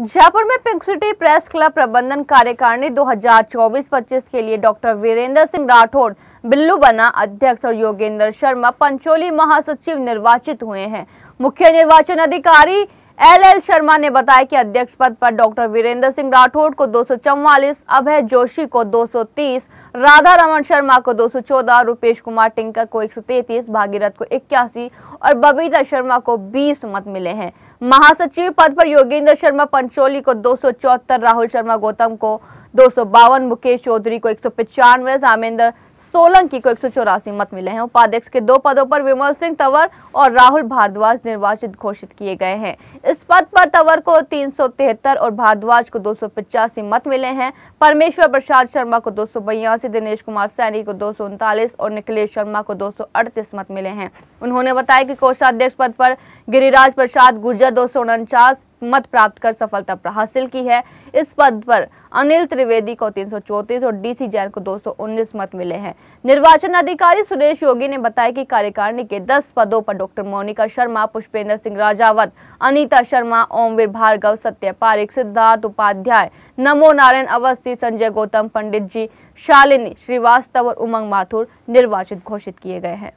जयपुर में pink city press club प्रबंधन कार्यकारिणी 2024-25 के लिए डॉक्टर वीरेंद्र सिंह राठौड़ बिल्लू बना अध्यक्ष और योगेंद्र शर्मा पंचोली महासचिव निर्वाचित हुए हैं मुख्य निर्वाचन अधिकारी एल एल शर्मा ने बताया कि अध्यक्ष पद पर डॉक्टर वीरेंद्र सिंह राठौड़ को दो अभय जोशी को 230, राधा रमन शर्मा को 214, रुपेश कुमार टिंकर को 133, भागीरथ को इक्यासी और बबीता शर्मा को 20 मत मिले हैं महासचिव पद पर योगेंद्र शर्मा पंचोली को दो राहुल शर्मा गौतम को दो मुकेश चौधरी को एक सौ सामेंद्र सोलंकी को एक मत मिले हैं उपाध्यक्ष के दो पदों पर विमल सिंह तवर और राहुल भारद्वाज निर्वाचित घोषित किए गए हैं इस पद पर तवर को तीन और भारद्वाज को दो मत मिले हैं परमेश्वर प्रसाद शर्मा को दो दिनेश कुमार सैनी को दो और निखिलेश शर्मा को दो मत मिले हैं उन्होंने बताया कि कोषाध्यक्ष पद पर गिरिराज प्रसाद गुर्जर दो मत प्राप्त कर सफलता हासिल की है इस पद पर अनिल त्रिवेदी को तीन और डीसी जैन को 219 मत मिले हैं निर्वाचन अधिकारी सुरेश योगी ने बताया कि कार्यकारिणी के 10 पदों पर डॉक्टर मोनिका शर्मा पुष्पेंद्र सिंह राजावत अनीता शर्मा ओमवीर भार्गव सत्य पारिक सिद्धार्थ उपाध्याय नमो नारायण अवस्थी संजय गौतम पंडित जी शालिनी श्रीवास्तव और उमंग माथुर निर्वाचित घोषित किए गए हैं